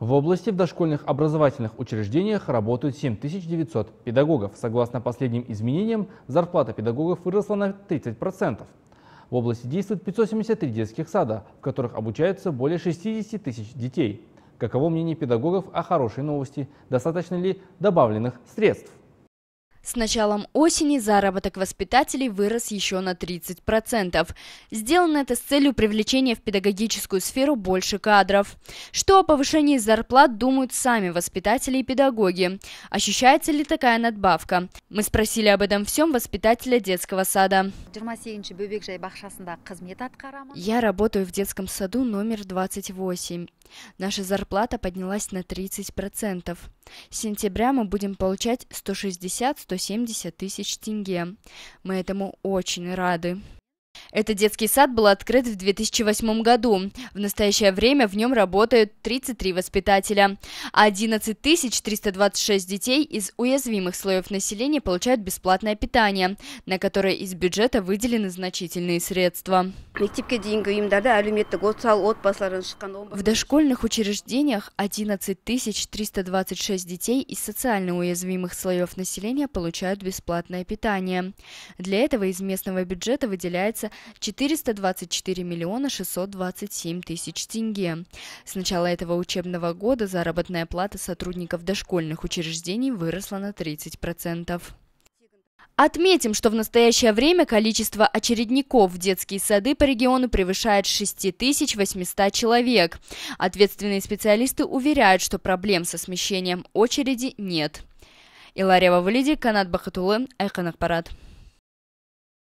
В области в дошкольных образовательных учреждениях работают 7900 педагогов. Согласно последним изменениям, зарплата педагогов выросла на 30%. В области действует 573 детских сада, в которых обучаются более 60 тысяч детей. Каково мнение педагогов о хорошей новости? Достаточно ли добавленных средств? С началом осени заработок воспитателей вырос еще на 30%. Сделано это с целью привлечения в педагогическую сферу больше кадров. Что о повышении зарплат думают сами воспитатели и педагоги? Ощущается ли такая надбавка? Мы спросили об этом всем воспитателя детского сада. Я работаю в детском саду номер 28. Наша зарплата поднялась на 30%. С сентября мы будем получать 160-170 тысяч тенге. Мы этому очень рады. Этот детский сад был открыт в 2008 году. В настоящее время в нем работают 33 воспитателя. 11 326 детей из уязвимых слоев населения получают бесплатное питание, на которое из бюджета выделены значительные средства. А в дошкольных учреждениях 11 326 детей из социально уязвимых слоев населения получают бесплатное питание. Для этого из местного бюджета выделяется 424 миллиона 627 тысяч тенге. С начала этого учебного года заработная плата сотрудников дошкольных учреждений выросла на 30%. Отметим, что в настоящее время количество очередников в детские сады по региону превышает 6800 человек. Ответственные специалисты уверяют, что проблем со смещением очереди нет. Иларева Вавлиди, Канат Бахатулы, Эханахпарат.